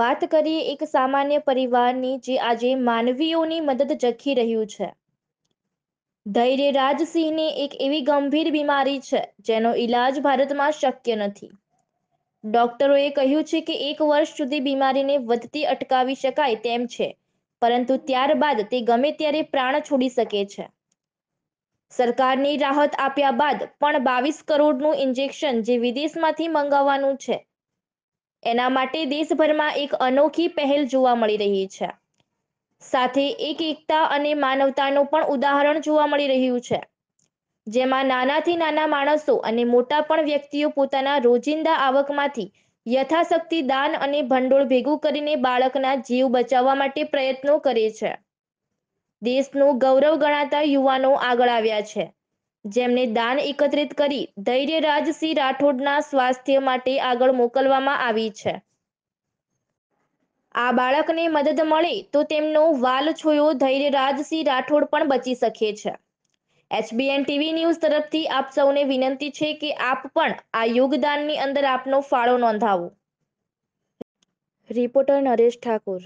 વાત કરીએ એક સામાન્ય પરિવારની જે આજે માનવીઓની મદદ ચખી રહ્યું છે ધૈર્ય રાજસિંહને એક એવી ગંભીર બીમારી છે જેનો ઈલાજ ભારતમાં શક્ય નથી ડોક્ટરોએ કહ્યું છે કે એક વર્ષ સુધી બીમારીને વધતી અટકાવી શકાય તેમ છે પરંતુ ત્યારબાદ તે ગમે ત્યારે પ્રાણ છોડી શકે છે સરકારની રાહત આપ્યા બાદ પણ બાવીસ કરોડનું ઇન્જેક્શન જે વિદેશમાંથી મંગાવવાનું છે એના માટે દેશભરમાં એક અનોખી પહેલ જોવા મળી રહી છે સાથે એક એકતા અને માનવતાનું પણ ઉદાહરણ જોવા મળી રહ્યું છે જેમાં નાનાથી નાના માણસો અને મોટા પણ વ્યક્તિઓ પોતાના રોજિંદા આવકમાંથી યથાશક્તિ દાન અને ભંડોળ ભેગું કરીને બાળકના જીવ બચાવવા માટે પ્રયત્નો કરે છે દેશનું ગૌરવ ગણાતા યુવાનો આગળ આવ્યા છે જેમને દાન એકત્રિત કરી ધૈર્યરાજ સિંહ રાઠોડના સ્વાસ્થ્ય માટે આગળ મોકલવામાં આવી છે આ બાળકને મદદ મળે તો તેમનો વાલ છોયો ધૈર્યરાજ સિંહ રાઠોડ પણ બચી શકે છે એચબીએન ટીવી ન્યૂઝ તરફથી આપ સૌને વિનંતી છે કે આપ પણ આ યોગદાનની અંદર આપનો ફાળો નોંધાવો રિપોર્ટર નરેશ ઠાકુર